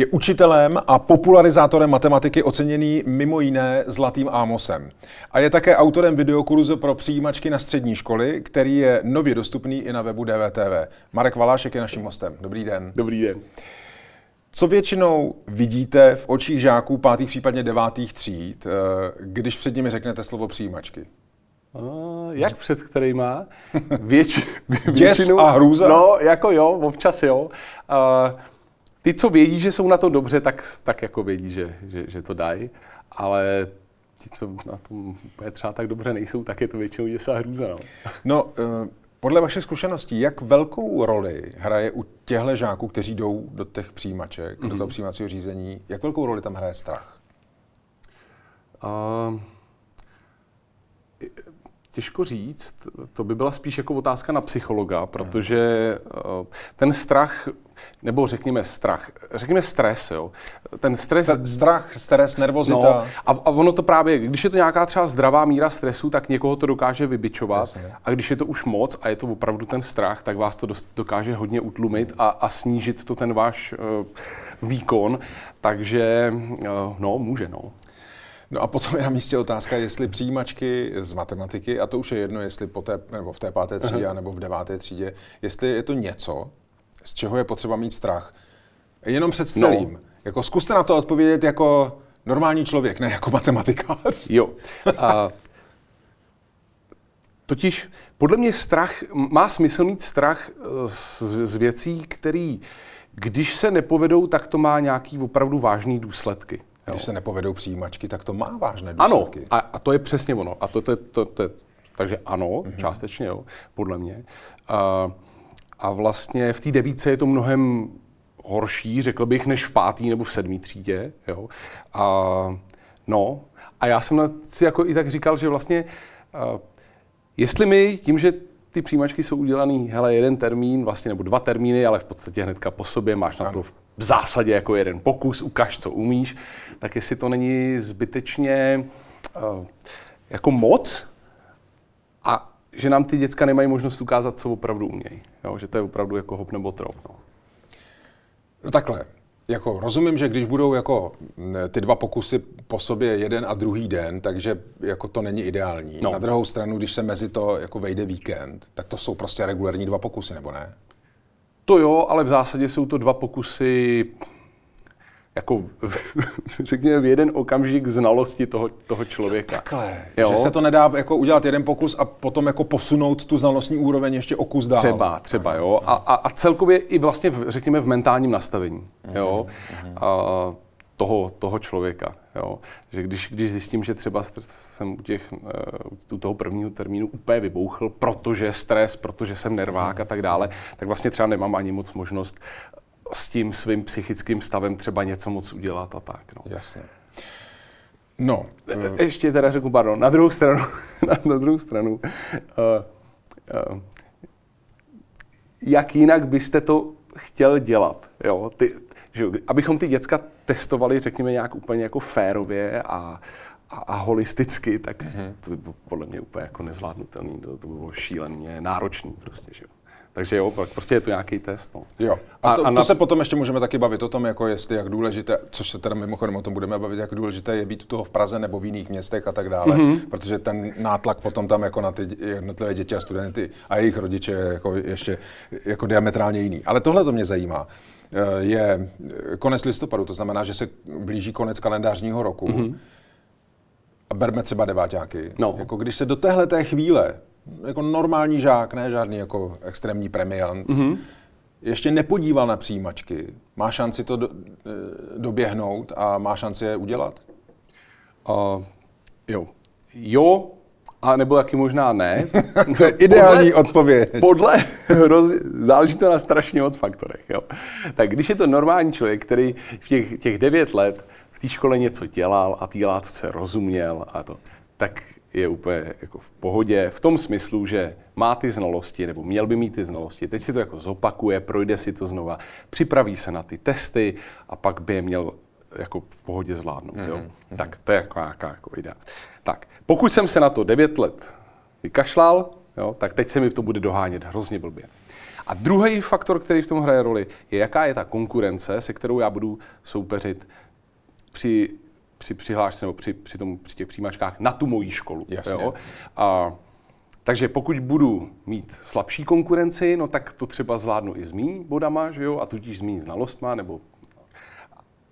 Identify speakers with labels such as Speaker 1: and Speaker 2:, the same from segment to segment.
Speaker 1: Je učitelem a popularizátorem matematiky oceněný mimo jiné Zlatým Ámosem. A je také autorem videokurzu pro přijímačky na střední školy, který je nově dostupný i na webu DVTV. Marek Valášek je naším hostem. Dobrý den. Dobrý den. Co většinou vidíte v očích žáků pátých, případně devátých tříd, eh, když před nimi řeknete slovo přijímačky?
Speaker 2: A, jak před kterýma? většinou, Děs a hrůza? No, jako jo, občas jo. Uh, ty, co vědí, že jsou na to dobře, tak, tak jako vědí, že, že, že to dají, ale ti, co na tom úplně třeba tak dobře nejsou, tak je to většinou děsá hrůza. No, no uh, podle vašich zkušeností,
Speaker 1: jak velkou roli hraje u těchto žáků, kteří jdou do těch přijímaček, mm-hmm. do toho mhm.
Speaker 2: přijímacího řízení, jak velkou roli tam hraje strach? Uh, Těžko říct, to by byla spíš jako otázka na psychologa, protože eh, ten strach, nebo řekněme strach, řekněme stres, jo. Ten stres... St- strach, stres, nervozita. No, a, a ono to právě, když je to nějaká třeba zdravá míra stresu, tak někoho to dokáže vybičovat. Jasně. A když je to už moc a je to opravdu ten strach, tak vás to dost, dokáže hodně utlumit a, a snížit to ten váš uh, výkon. Takže, uh, no, může, no. No a potom je na místě otázka, jestli
Speaker 1: přijímačky z matematiky, a to už je jedno, jestli po té, nebo v té páté třídě, Aha. nebo v deváté třídě, jestli je to něco, z čeho je potřeba mít strach. Jenom před celým. No. Jako zkuste na to odpovědět jako normální člověk, ne jako matematikář.
Speaker 2: Jo. A Totiž podle mě strach, má smysl mít strach e, z, z věcí, který, když se nepovedou, tak to má nějaký opravdu vážný důsledky. Jo. Když se nepovedou přijímačky, tak to má vážné důsledky. Ano, a, a to je přesně ono. A to, to, to, to, to takže ano, mm-hmm. částečně jo, podle mě. A, a vlastně v té devíce je to mnohem horší, řekl bych, než v pátý nebo v sedmý třídě. Jo. A, no, a já jsem si jako i tak říkal, že vlastně, a, jestli my tím, že ty přijímačky jsou udělané, hele, jeden termín, vlastně nebo dva termíny, ale v podstatě hnedka po sobě máš na to v zásadě jako jeden pokus, ukaž, co umíš, tak jestli to není zbytečně uh, jako moc a že nám ty děcka nemají možnost ukázat, co opravdu umějí. Jo, že to je opravdu jako hop nebo trop. No. no takhle, jako
Speaker 1: rozumím, že když budou jako ty dva pokusy po sobě jeden a druhý den, takže jako to není ideální. No. Na druhou stranu, když se mezi to jako vejde víkend, tak to jsou prostě regulární dva
Speaker 2: pokusy, nebo ne? To jo, ale v zásadě jsou to dva pokusy jako v, řekněme v jeden okamžik znalosti toho, toho člověka. Jo, takhle, jo? že se to
Speaker 1: nedá jako udělat jeden pokus a potom jako posunout tu znalostní úroveň ještě o kus dál. Třeba,
Speaker 2: třeba, jo. A, a, a celkově i vlastně, v, řekněme, v mentálním nastavení, mhm, jo, mm-hmm. a, toho, toho člověka, jo. Že když, když zjistím, že třeba jsem u, těch, eh, u toho prvního termínu úplně vybouchl, protože stres, protože jsem nervák a tak dále, mhm. tak vlastně třeba nemám ani moc možnost s tím svým psychickým stavem třeba něco moc udělat a tak. No. Jasně. No. Uh... ještě teda řeknu, pardon, na druhou stranu, na, na druhou stranu, uh, uh, jak jinak byste to chtěl dělat, jo? Ty, že, abychom ty děcka testovali, řekněme, nějak úplně jako férově a, a, a holisticky, tak uh-huh. to by bylo podle mě úplně jako nezvládnutelný, to, to by bylo šíleně náročný prostě, že jo. Takže jo, pak prostě je to nějaký test. No. Jo. A, to, a, a to se potom ještě můžeme taky bavit o tom, jako jestli jak
Speaker 1: důležité, což se teda mimochodem o tom budeme bavit, jak důležité je být u toho v Praze nebo v jiných městech a tak dále, mm-hmm. protože ten nátlak potom tam jako na ty jednotlivé děti a studenty a jejich rodiče je jako ještě jako diametrálně jiný. Ale tohle to mě zajímá eh, je eh, konec listopadu, to znamená, že se blíží konec kalendářního roku. Mm-hmm. A berme třeba deváťáky. No. Jako když se do téhle té chvíle jako normální žák, ne žádný jako extrémní premiant, mm-hmm. ještě nepodíval na přijímačky, má šanci to do, e, doběhnout a má šanci je udělat? Uh, jo.
Speaker 2: Jo, a nebo taky možná ne.
Speaker 1: to je ideální podle, odpověď. Podle,
Speaker 2: roz, záleží to na strašně od faktorech. Jo. Tak když je to normální člověk, který v těch, těch devět let v té škole něco dělal a té látce rozuměl a to, tak je úplně jako v pohodě, v tom smyslu, že má ty znalosti, nebo měl by mít ty znalosti, teď si to jako zopakuje, projde si to znova, připraví se na ty testy a pak by je měl jako v pohodě zvládnout. Mm-hmm. Jo? Mhm, mhm. Tak to je jako nějaká jako idea. Tak, pokud jsem se na to 9 let vykašlal, jo, tak teď se mi to bude dohánět hrozně blbě. A druhý faktor, který v tom hraje roli, je jaká je ta konkurence, se kterou já budu soupeřit při při přihlášce nebo při, při, tom, při těch přijímačkách na tu moji školu. Jasně. Jo? A, takže pokud budu mít slabší konkurenci, no tak to třeba zvládnu i s mý bodama, že jo, a tudíž s mý znalostma, nebo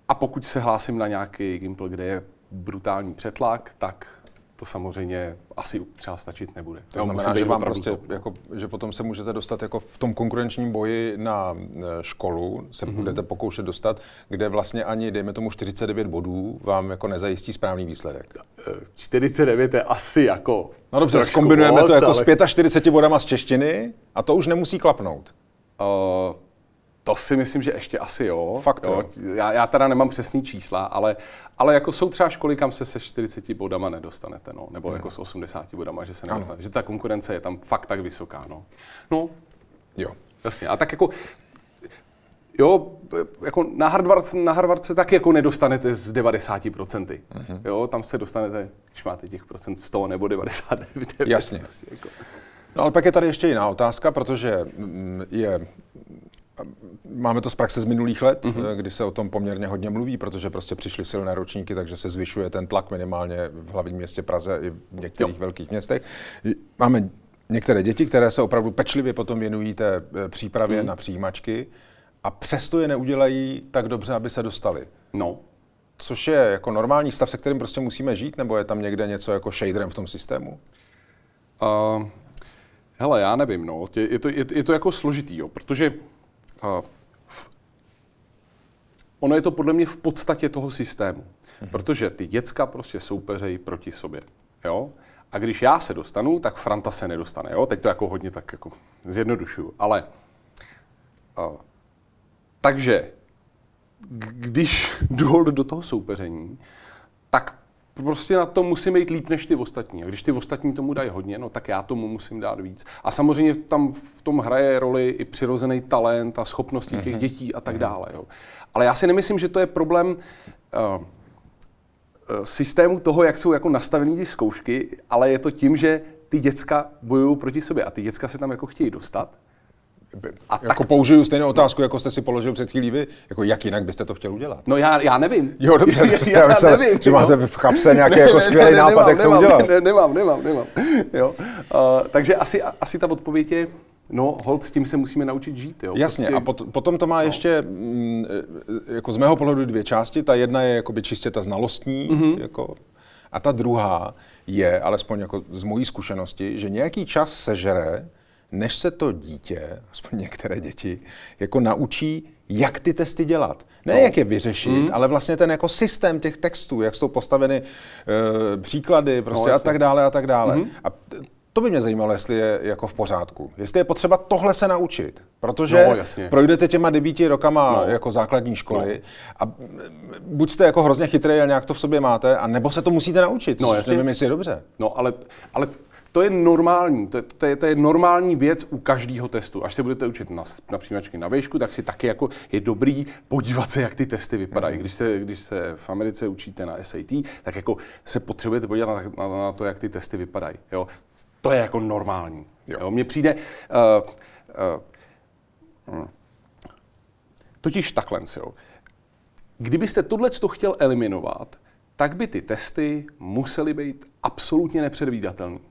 Speaker 2: a pokud se hlásím na nějaký gimpl, kde je brutální přetlak, tak to samozřejmě asi třeba stačit nebude. To znamená, znamená, že, vám prostě, to. jako, že potom se můžete dostat jako
Speaker 1: v tom konkurenčním boji na eh, školu, se mm-hmm. budete pokoušet dostat, kde vlastně ani, dejme tomu, 49 bodů vám jako nezajistí správný výsledek. 49 eh, je
Speaker 2: asi jako... No dobře, zkombinujeme to jako ale...
Speaker 1: s 45 bodama z češtiny
Speaker 2: a to už nemusí klapnout. Uh, to si myslím, že ještě asi jo. Fakt jo. jo. Já, já teda nemám přesný čísla, ale, ale jako jsou třeba školy, kam se se 40 bodama nedostanete, no. nebo hmm. jako s 80 bodama, že se nedostanete. Že ta konkurence je tam fakt tak vysoká. No, no jo. Jasně. A tak jako Jo, jako na Harvard, na Harvard se taky jako nedostanete z 90%. Mm-hmm. Jo, tam se dostanete, když máte těch procent 100 nebo 99. Jasně. Prostě jako. No ale pak je tady ještě jiná otázka, protože
Speaker 1: mm, je Máme to z praxe z minulých let, mm-hmm. kdy se o tom poměrně hodně mluví, protože prostě přišly silné ročníky, takže se zvyšuje ten tlak minimálně v hlavním městě Praze i v některých jo. velkých městech. Máme některé děti, které se opravdu pečlivě potom věnují té eh, přípravě mm. na přijímačky a přesto je neudělají tak dobře, aby se dostali. No. Což je jako normální stav, se kterým prostě musíme žít, nebo je tam někde něco jako shaderem v
Speaker 2: tom systému? Uh, hele, já nevím, no. Je, je, to, je, je to jako složitý, jo, protože uh, Ono je to podle mě v podstatě toho systému, protože ty děcka prostě soupeřejí proti sobě. Jo? A když já se dostanu, tak Franta se nedostane. Jo? Teď to jako hodně tak jako zjednodušuju. Ale uh, takže, když jdu do toho soupeření, tak prostě na to musím jít líp než ty ostatní. A když ty ostatní tomu dají hodně, no tak já tomu musím dát víc. A samozřejmě tam v tom hraje roli i přirozený talent a schopnosti těch mhm. dětí a tak mhm. dále. Jo. Ale já si nemyslím, že to je problém uh, systému toho, jak jsou jako nastavené ty zkoušky, ale je to tím, že ty děcka bojují proti sobě a ty děcka se tam jako chtějí dostat a
Speaker 1: jako tak... použiju stejnou otázku, jako jste si položil před chvílí vy. Jako jak jinak
Speaker 2: byste to chtěl udělat? No já, já nevím. Jo, dobře. já, já mysle, nevím. Že máte v chapse nějaký ne, jako ne, skvělý ne, nápad, nemám, jak nemám, to udělat. Ne, nemám, nemám, nemám. Jo. Uh, takže asi, asi ta odpověď je, No, hold, s tím se musíme naučit žít, jo. Jasně, prostě... a
Speaker 1: pot, potom to má no. ještě, m, mm, eh, jako z mého pohledu, dvě části. Ta jedna je jakoby čistě ta znalostní, mm-hmm. jako, a ta druhá je, alespoň jako z mojí zkušenosti, že nějaký čas sežere, než se to dítě, aspoň některé děti, jako naučí, jak ty testy dělat. Ne no. jak je vyřešit, mm. ale vlastně ten jako systém těch textů, jak jsou postaveny e, příklady no, prostě no, a tak dále a tak dále. Mm. A to by mě zajímalo, jestli je jako v pořádku. Jestli je potřeba tohle se naučit, protože no, projdete těma devíti rokama no. jako základní školy no. a eh, buď jste jako hrozně chytrý a nějak to v sobě máte, a nebo se to musíte naučit. No, jasně. Nevím, jestli je dobře. No,
Speaker 2: ale, ale to je normální, to, to, je, to je normální věc u každého testu. Až se budete učit na, na přijímačky na výšku, tak si taky jako je dobrý podívat se, jak ty testy vypadají. Mhm. Když se, když se v Americe učíte na SAT, tak jako se potřebujete podívat na, na, na to, jak ty testy vypadají. Jo? To je jako normální. Jo. Jo? Mně přijde... Uh, uh, hm. Totiž takhle, jo. Kdybyste tohle chtěl eliminovat, tak by ty testy musely být absolutně nepředvídatelné.